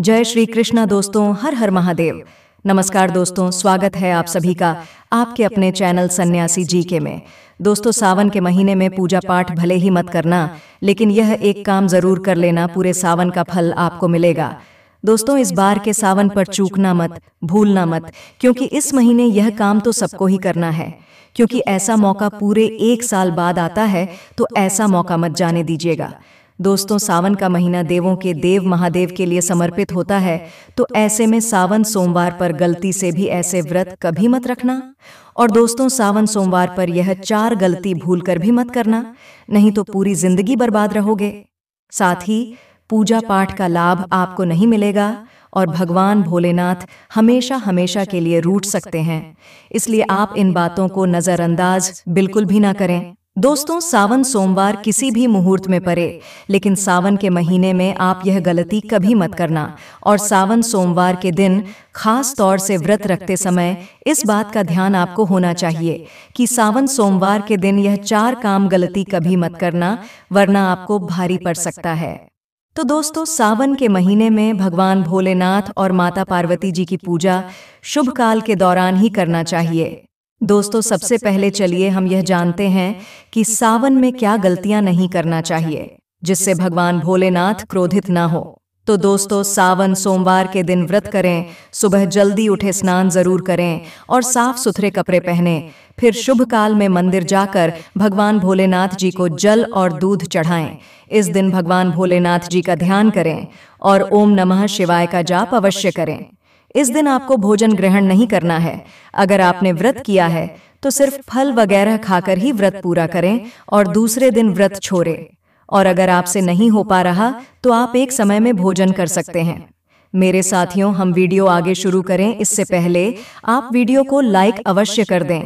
जय श्री कृष्णा दोस्तों हर हर महादेव नमस्कार दोस्तों स्वागत है आप सभी का आपके अपने चैनल सन्यासी जी के में दोस्तों सावन के महीने में पूजा पाठ भले ही मत करना लेकिन यह एक काम जरूर कर लेना पूरे सावन का फल आपको मिलेगा दोस्तों इस बार के सावन पर चूकना मत भूलना मत क्योंकि इस महीने यह काम तो सबको ही करना है क्योंकि ऐसा मौका पूरे एक साल बाद आता है तो ऐसा मौका मत जाने दीजिएगा दोस्तों सावन का महीना देवों के देव महादेव के लिए समर्पित होता है तो ऐसे में सावन सोमवार पर गलती से भी ऐसे व्रत कभी मत रखना और दोस्तों सावन सोमवार पर यह चार गलती भूल कर भी मत करना नहीं तो पूरी जिंदगी बर्बाद रहोगे साथ ही पूजा पाठ का लाभ आपको नहीं मिलेगा और भगवान भोलेनाथ हमेशा हमेशा के लिए रूठ सकते हैं इसलिए आप इन बातों को नज़रअंदाज बिल्कुल भी ना करें दोस्तों सावन सोमवार किसी भी मुहूर्त में पड़े लेकिन सावन के महीने में आप यह गलती कभी मत करना और सावन सोमवार के दिन खास तौर से व्रत रखते समय इस बात का ध्यान आपको होना चाहिए कि सावन सोमवार के दिन यह चार काम गलती कभी मत करना वरना आपको भारी पड़ सकता है तो दोस्तों सावन के महीने में भगवान भोलेनाथ और माता पार्वती जी की पूजा शुभ काल के दौरान ही करना चाहिए दोस्तों सबसे पहले चलिए हम यह जानते हैं कि सावन में क्या गलतियां नहीं करना चाहिए जिससे भगवान भोलेनाथ क्रोधित ना हो तो दोस्तों सावन सोमवार के दिन व्रत करें सुबह जल्दी उठे स्नान जरूर करें और साफ सुथरे कपड़े पहने फिर शुभ काल में मंदिर जाकर भगवान भोलेनाथ जी को जल और दूध चढ़ाएं इस दिन भगवान भोलेनाथ जी का ध्यान करें और ओम नमः शिवाय का जाप अवश्य करें इस दिन आपको भोजन ग्रहण नहीं करना है अगर आपने व्रत किया है तो सिर्फ फल वगैरह खाकर ही व्रत पूरा करें और दूसरे दिन व्रत छोड़े और अगर आपसे नहीं हो पा रहा तो आप एक समय में भोजन कर सकते हैं मेरे साथियों हम वीडियो आगे शुरू करें इससे पहले आप वीडियो को लाइक अवश्य कर दें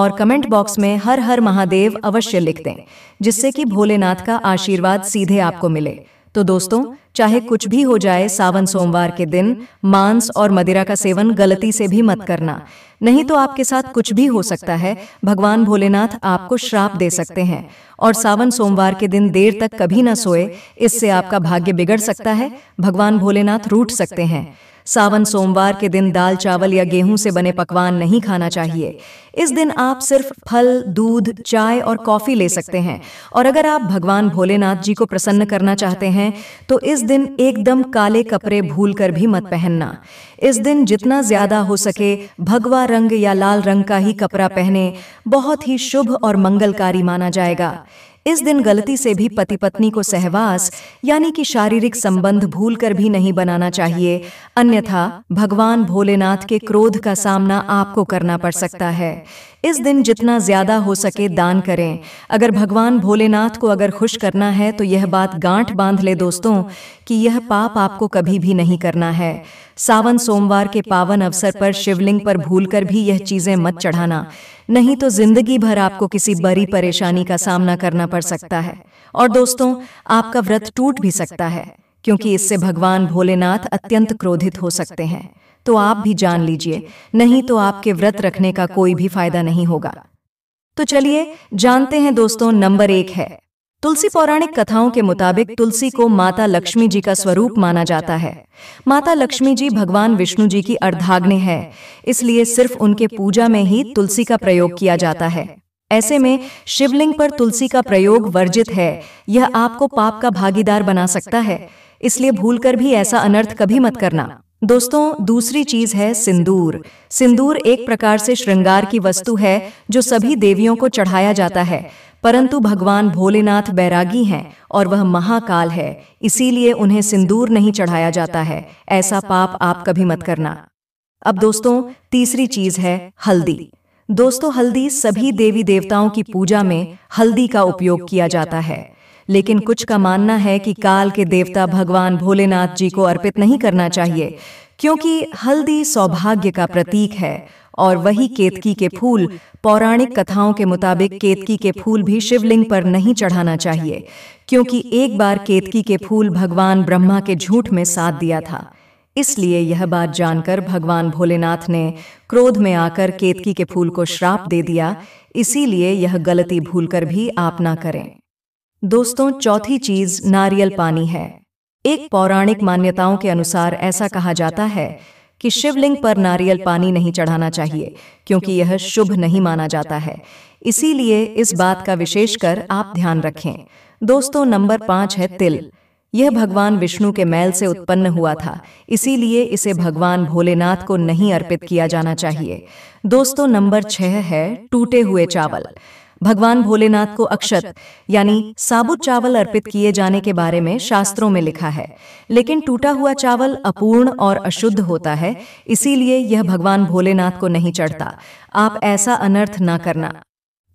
और कमेंट बॉक्स में हर हर महादेव अवश्य लिख दें जिससे कि भोलेनाथ का आशीर्वाद सीधे आपको मिले तो दोस्तों चाहे कुछ भी हो जाए सावन सोमवार के दिन मांस और मदिरा का सेवन गलती से भी मत करना नहीं तो आपके साथ कुछ भी हो सकता है भगवान भोलेनाथ आपको श्राप दे सकते हैं और सावन सोमवार के दिन देर तक कभी ना सोए इससे आपका भाग्य बिगड़ सकता है भगवान भोलेनाथ रूठ सकते हैं सावन सोमवार के दिन दाल चावल या गेहूं से बने पकवान नहीं खाना चाहिए इस दिन आप सिर्फ फल दूध चाय और कॉफी ले सकते हैं और अगर आप भगवान भोलेनाथ जी को प्रसन्न करना चाहते हैं तो इस दिन एकदम काले कपड़े भूल कर भी मत पहनना इस दिन जितना ज्यादा हो सके भगवा रंग या लाल रंग का ही कपड़ा पहने बहुत ही शुभ और मंगलकारी माना जाएगा इस दिन गलती से भी पति पत्नी को सहवास यानी कि शारीरिक संबंध भूलकर भी नहीं बनाना चाहिए अन्यथा भगवान भोलेनाथ के क्रोध का सामना आपको करना पड़ सकता है इस दिन जितना ज्यादा हो सके दान करें अगर भगवान भोलेनाथ को अगर खुश करना है तो यह बात गांठ बांध ले दोस्तों कि यह पाप आपको कभी भी नहीं करना है सावन सोमवार के पावन अवसर पर शिवलिंग पर भूलकर भी यह चीजें मत चढ़ाना नहीं तो जिंदगी भर आपको किसी बड़ी परेशानी का सामना करना पड़ सकता है और दोस्तों आपका व्रत टूट भी सकता है क्योंकि इससे भगवान भोलेनाथ अत्यंत क्रोधित हो सकते हैं तो आप भी जान लीजिए नहीं तो आपके व्रत रखने का कोई भी फायदा नहीं होगा तो चलिए जानते हैं दोस्तों नंबर एक है तुलसी पौराणिक कथाओं के मुताबिक तुलसी को माता लक्ष्मी जी का स्वरूप माना जाता है माता लक्ष्मी जी भगवान विष्णु जी की अर्धाग्नि है इसलिए सिर्फ उनके पूजा में ही तुलसी का प्रयोग किया जाता है ऐसे में शिवलिंग पर तुलसी का प्रयोग वर्जित है यह आपको पाप का भागीदार बना सकता है इसलिए भूलकर भी ऐसा अनर्थ कभी मत करना दोस्तों दूसरी चीज है सिंदूर सिंदूर एक प्रकार से श्रृंगार की वस्तु है जो सभी देवियों को चढ़ाया जाता है परंतु भगवान भोलेनाथ बैरागी हैं और वह महाकाल है इसीलिए उन्हें सिंदूर नहीं चढ़ाया जाता है ऐसा पाप आप कभी मत करना अब दोस्तों तीसरी चीज है हल्दी दोस्तों हल्दी सभी देवी देवताओं की पूजा में हल्दी का उपयोग किया जाता है लेकिन कुछ का मानना है कि काल के देवता भगवान भोलेनाथ जी को अर्पित नहीं करना चाहिए क्योंकि हल्दी सौभाग्य का प्रतीक है और वही केतकी के फूल पौराणिक कथाओं के मुताबिक केतकी के फूल भी शिवलिंग पर नहीं चढ़ाना चाहिए क्योंकि एक बार केतकी के फूल भगवान ब्रह्मा के झूठ में साथ दिया था इसलिए यह बात जानकर भगवान भोलेनाथ ने क्रोध में आकर केतकी के फूल को श्राप दे दिया इसीलिए यह गलती भूलकर भी आप ना करें दोस्तों चौथी चीज नारियल पानी है एक पौराणिक मान्यताओं के अनुसार ऐसा कहा जाता है कि शिवलिंग पर नारियल पानी नहीं चढ़ाना चाहिए क्योंकि यह शुभ नहीं माना जाता है इसीलिए इस बात का विशेष कर आप ध्यान रखें दोस्तों नंबर पांच है तिल यह भगवान विष्णु के मैल से उत्पन्न हुआ था इसीलिए इसे भगवान भोलेनाथ को नहीं अर्पित किया जाना चाहिए दोस्तों नंबर छह है टूटे हुए चावल भगवान भोलेनाथ को अक्षत यानी साबुत चावल अर्पित किए जाने के बारे में शास्त्रों में लिखा है लेकिन टूटा हुआ चावल अपूर्ण और अशुद्ध होता है इसीलिए यह भगवान भोलेनाथ को नहीं चढ़ता आप ऐसा अनर्थ ना करना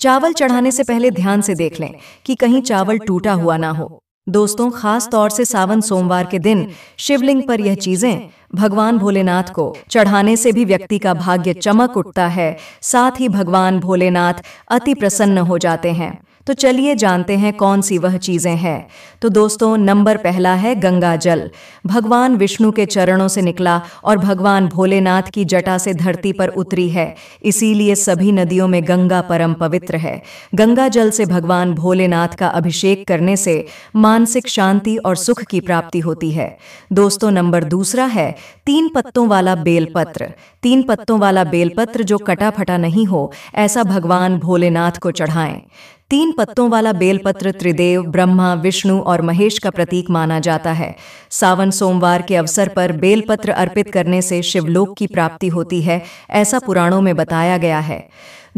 चावल चढ़ाने से पहले ध्यान से देख लें कि कहीं चावल टूटा हुआ ना हो दोस्तों खास तौर से सावन सोमवार के दिन शिवलिंग पर यह चीजें भगवान भोलेनाथ को चढ़ाने से भी व्यक्ति का भाग्य चमक उठता है साथ ही भगवान भोलेनाथ अति प्रसन्न हो जाते हैं तो चलिए जानते हैं कौन सी वह चीज़ें हैं तो दोस्तों नंबर पहला है गंगा जल भगवान विष्णु के चरणों से निकला और भगवान भोलेनाथ की जटा से धरती पर उतरी है इसीलिए सभी नदियों में गंगा परम पवित्र है गंगा जल से भगवान भोलेनाथ का अभिषेक करने से मानसिक शांति और सुख की प्राप्ति होती है दोस्तों नंबर दूसरा है तीन पत्तों वाला बेलपत्र तीन पत्तों वाला बेलपत्र जो कटा फटा नहीं हो ऐसा भगवान भोलेनाथ को चढ़ाएं तीन पत्तों वाला बेलपत्र त्रिदेव ब्रह्मा विष्णु और महेश का प्रतीक माना जाता है सावन सोमवार के अवसर पर बेलपत्र अर्पित करने से शिवलोक की प्राप्ति होती है ऐसा पुराणों में बताया गया है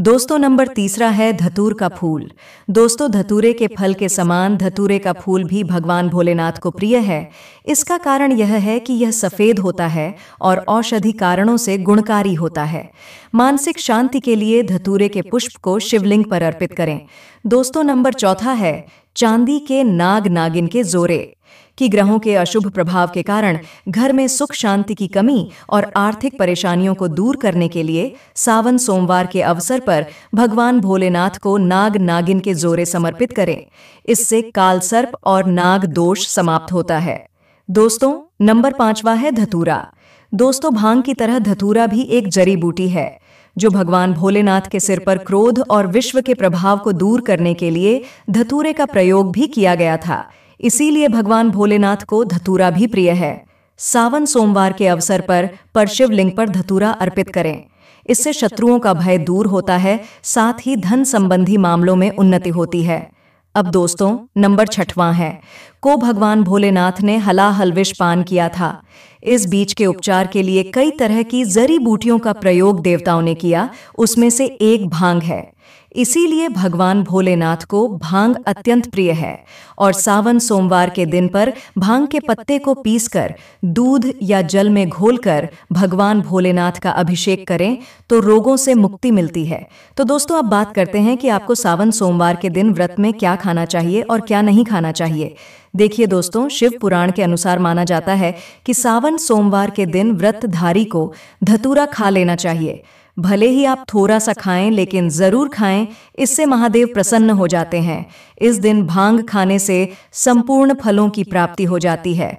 दोस्तों नंबर तीसरा है धतूर का फूल दोस्तों धतूरे के फल के समान धतूरे का फूल भी भगवान भोलेनाथ को प्रिय है इसका कारण यह है कि यह सफेद होता है और औषधि कारणों से गुणकारी होता है मानसिक शांति के लिए धतूरे के पुष्प को शिवलिंग पर अर्पित करें दोस्तों नंबर चौथा है चांदी के नाग नागिन के जोरे कि ग्रहों के अशुभ प्रभाव के कारण घर में सुख शांति की कमी और आर्थिक परेशानियों को दूर करने के लिए सावन सोमवार के अवसर पर भगवान भोलेनाथ को नाग नागिन के जोरे समर्पित करें इससे कालसर्प और नाग दोष समाप्त होता है दोस्तों नंबर पांचवा है धतूरा दोस्तों भांग की तरह धतूरा भी एक जड़ी बूटी है जो भगवान भोलेनाथ के सिर पर क्रोध और विश्व के प्रभाव को दूर करने के लिए धतूरे का प्रयोग भी किया गया था इसीलिए भगवान भोलेनाथ को धतूरा भी प्रिय है सावन सोमवार के अवसर पर परशिव लिंग पर धतूरा अर्पित करें इससे शत्रुओं का भय दूर होता है साथ ही धन संबंधी मामलों में उन्नति होती है अब दोस्तों नंबर छठवां है को भगवान भोलेनाथ ने हला हलविश पान किया था इस बीच के उपचार के लिए कई तरह की जड़ी बूटियों का प्रयोग देवताओं ने किया उसमें से एक भांग है इसीलिए भगवान भोलेनाथ को भांग अत्यंत प्रिय है और सावन सोमवार के दिन पर भांग के पत्ते को पीसकर दूध या जल में घोलकर भगवान भोलेनाथ का अभिषेक करें तो रोगों से मुक्ति मिलती है तो दोस्तों अब बात करते हैं कि आपको सावन सोमवार के दिन व्रत में क्या खाना चाहिए और क्या नहीं खाना चाहिए देखिए दोस्तों शिव पुराण के अनुसार माना जाता है कि सावन सोमवार के दिन व्रतधारी को धतूरा खा लेना चाहिए भले ही आप थोड़ा सा खाएं लेकिन जरूर खाएं इससे महादेव प्रसन्न हो जाते हैं इस दिन भांग खाने से संपूर्ण फलों की प्राप्ति हो जाती है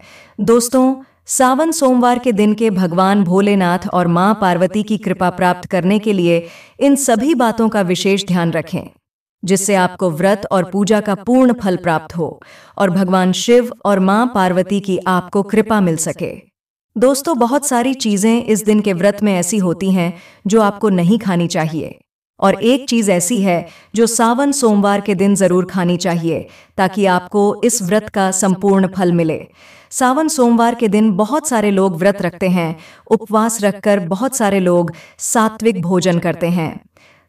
दोस्तों सावन सोमवार के दिन के भगवान भोलेनाथ और मां पार्वती की कृपा प्राप्त करने के लिए इन सभी बातों का विशेष ध्यान रखें जिससे आपको व्रत और पूजा का पूर्ण फल प्राप्त हो और भगवान शिव और मां पार्वती की आपको कृपा मिल सके दोस्तों बहुत सारी चीजें इस दिन के व्रत में ऐसी होती हैं जो आपको नहीं खानी चाहिए और एक चीज ऐसी है जो सावन सोमवार के दिन जरूर खानी चाहिए ताकि आपको इस व्रत का संपूर्ण फल मिले सावन सोमवार के दिन बहुत सारे लोग व्रत रखते हैं उपवास रखकर बहुत सारे लोग सात्विक भोजन करते हैं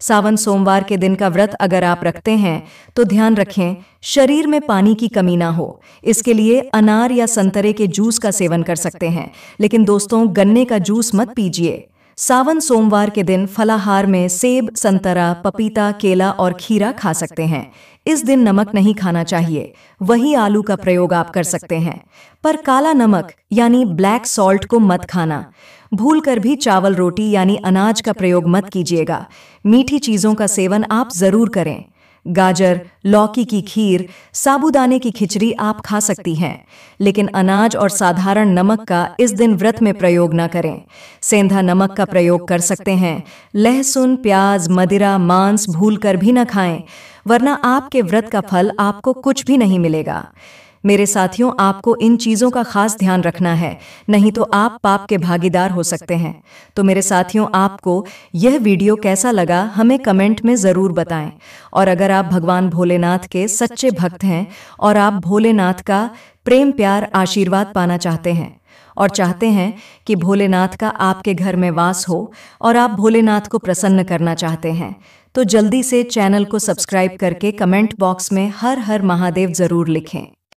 सावन सोमवार के दिन का व्रत अगर आप रखते हैं तो ध्यान रखें शरीर में पानी की कमी ना हो इसके लिए अनार या संतरे के जूस का सेवन कर सकते हैं लेकिन दोस्तों गन्ने का जूस मत पीजिए सावन सोमवार के दिन फलाहार में सेब संतरा पपीता केला और खीरा खा सकते हैं इस दिन नमक नहीं खाना चाहिए वही आलू का प्रयोग आप कर सकते हैं पर काला नमक यानी ब्लैक सॉल्ट को मत खाना भूल कर भी चावल रोटी यानी अनाज का प्रयोग मत कीजिएगा मीठी चीज़ों का सेवन आप ज़रूर करें गाजर लौकी की खीर साबुदाने की खिचड़ी आप खा सकती हैं लेकिन अनाज और साधारण नमक का इस दिन व्रत में प्रयोग ना करें सेंधा नमक का प्रयोग कर सकते हैं लहसुन प्याज मदिरा मांस भूल कर भी ना खाएं वरना आपके व्रत का फल आपको कुछ भी नहीं मिलेगा मेरे साथियों आपको इन चीज़ों का खास ध्यान रखना है नहीं तो आप पाप के भागीदार हो सकते हैं तो मेरे साथियों आपको यह वीडियो कैसा लगा हमें कमेंट में ज़रूर बताएं और अगर आप भगवान भोलेनाथ के सच्चे भक्त हैं और आप भोलेनाथ का प्रेम प्यार आशीर्वाद पाना चाहते हैं और चाहते हैं कि भोलेनाथ का आपके घर में वास हो और आप भोलेनाथ को प्रसन्न करना चाहते हैं तो जल्दी से चैनल को सब्सक्राइब करके कमेंट बॉक्स में हर हर महादेव ज़रूर लिखें